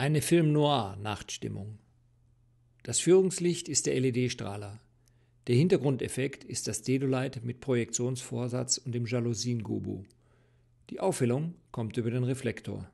Eine Film-Noir-Nachtstimmung. Das Führungslicht ist der LED-Strahler. Der Hintergrundeffekt ist das Dedolite mit Projektionsvorsatz und dem Jalousiengobo. Die Aufhellung kommt über den Reflektor.